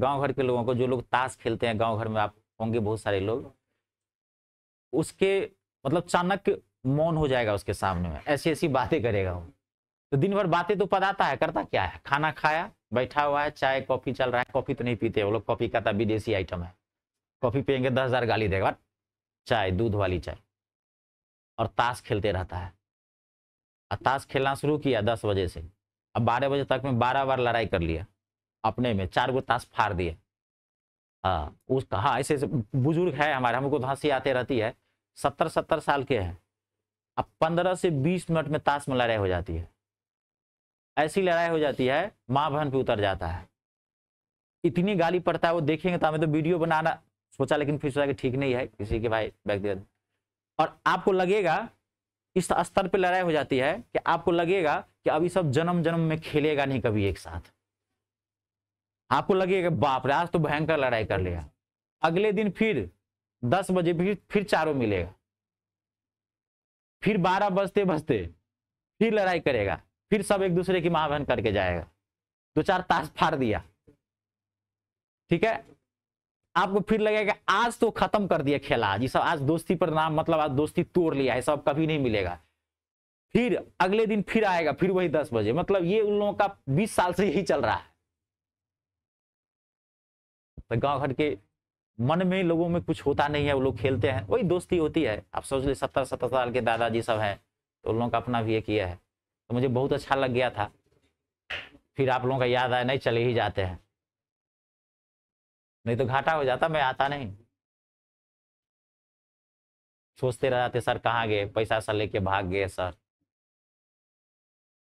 गांव घर के लोगों को जो लोग ताश खेलते हैं गांव घर में आप होंगे बहुत सारे लोग उसके मतलब चाणक्य मौन हो जाएगा उसके सामने में ऐसी ऐसी बातें करेगा वो तो दिन भर बातें तो आता है करता क्या है खाना खाया बैठा हुआ है चाय कॉफी चल रहा है कॉफी तो नहीं पीते वो लोग कॉफी का विदेशी आइटम है कॉफी पियेंगे दस हजार गाली देगा चाय दूध वाली चाय और ताश खेलते रहता है और ताश खेलना शुरू किया दस बजे से अब बारह बजे तक में बारह बार लड़ाई कर लिया अपने में चार गो ताश फाड़ दिए हाँ उस हाँ ऐसे बुजुर्ग है हमारे हमको तो हंसी आते रहती है सत्तर सत्तर साल के हैं अब पंद्रह से बीस मिनट में ताश में लड़ाई हो जाती है ऐसी लड़ाई हो जाती है माँ बहन पे उतर जाता है इतनी गाली पड़ता है वो देखेंगे तो हमें तो वीडियो बनाना सोचा लेकिन फिर सोचा कि ठीक नहीं है किसी के भाई व्यक्तिगत और आपको लगेगा इस स्तर पे लड़ाई हो जाती है कि आपको लगेगा कि अभी सब जन्म जन्म में खेलेगा नहीं कभी एक साथ आपको लगेगा बाप रे आज तो भयंकर लड़ाई कर लिया अगले दिन फिर दस बजे फिर फिर चारों मिलेगा फिर बारह बजते बजते फिर लड़ाई करेगा फिर सब एक दूसरे की महाभन करके जाएगा दो चार ताश फाड़ दिया ठीक है आपको फिर लगेगा आज तो खत्म कर दिया खेला आज ये सब आज दोस्ती पर नाम मतलब आज दोस्ती तोड़ लिया है सब कभी नहीं मिलेगा फिर अगले दिन फिर आएगा फिर वही दस बजे मतलब ये उन लोगों का बीस साल से यही चल रहा है तो गाँव घर के मन में लोगों में कुछ होता नहीं है वो लोग खेलते हैं वही दोस्ती होती है आप सोच लिए सत्तर सत्तर साल के दादाजी सब हैं तो उन लोगों का अपना भी एक ये है तो मुझे बहुत अच्छा लग गया था फिर आप लोगों का याद आया नहीं चले ही जाते हैं नहीं तो घाटा हो जाता मैं आता नहीं सोचते रह जाते सर कहाँ गए पैसा सर लेके भाग गए सर